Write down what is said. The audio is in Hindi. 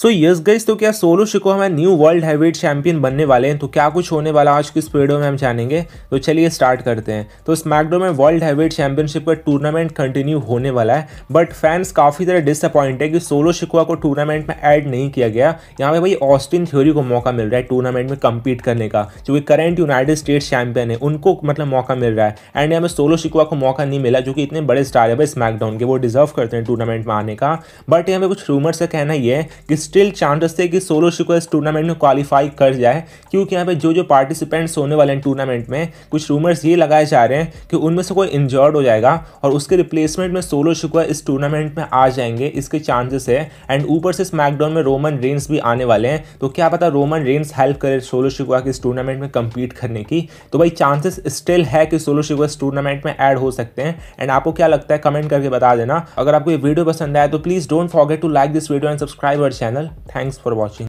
सो यस गाइस तो क्या सोलो शिको हमें न्यू वर्ल्ड हैवीट चैंपियन बनने वाले हैं तो क्या कुछ होने वाला आज की स्पीडो में हम जानेंगे तो चलिए स्टार्ट करते हैं तो स्मैकडो में वर्ल्ड हैवीट चैंपियनशिप का टूर्नामेंट कंटिन्यू होने वाला है बट फैंस काफ़ी तरह डिसअपॉइंट है कि सोलो शिकुआ को टूर्नामेंट में ऐड नहीं किया गया यहाँ पे भाई ऑस्टिन थ्योरी को मौका मिल रहा है टूर्नामेंट में कम्पीट करने का जो कि करंट यूनाइटेड स्टेट्स चैंपियन है उनको मतलब मौका मिल रहा है एंड यहाँ पे सोलो शिकुआ को मौका नहीं मिला जो कि इतने बड़े स्टार है भाई स्मैकडाउन के वो डिजर्व करते हैं टूर्नामेंट में आने का बट यहाँ पे कुछ रूमर्स का कहना यह है कि स्टिल चांसेस थे कि सोलो शिको इस टूर्नामेंट में क्वालिफाई कर जाए क्योंकि यहाँ पे जो जो पार्टिसिपेंट्स होने वाले हैं टूर्नामेंट में कुछ रूमर्स ये लगाए जा रहे हैं कि उनमें से कोई इंजर्ड हो जाएगा और उसके रिप्लेसमेंट में सोलो शिको इस टूर्नामेंट में आ जाएंगे इसके चांसेस है एंड ऊपर से स्मैकडाउन में रोमन रेंस भी आने वाले हैं तो क्या पता रोमन रेंस हेल्प करे सोलो शिको के इस टूर्नामेंट में कम्पीट करने की तो भाई चांसेस स्टिल है कि सोलो शिको इस टूर्नामेंट में ऐड हो सकते हैं एंड आपको क्या लगता है कमेंट करके बता देना अगर आपको ये वीडियो पसंद आया तो please don't forget to like this video and subscribe our channel channel. Thanks for watching.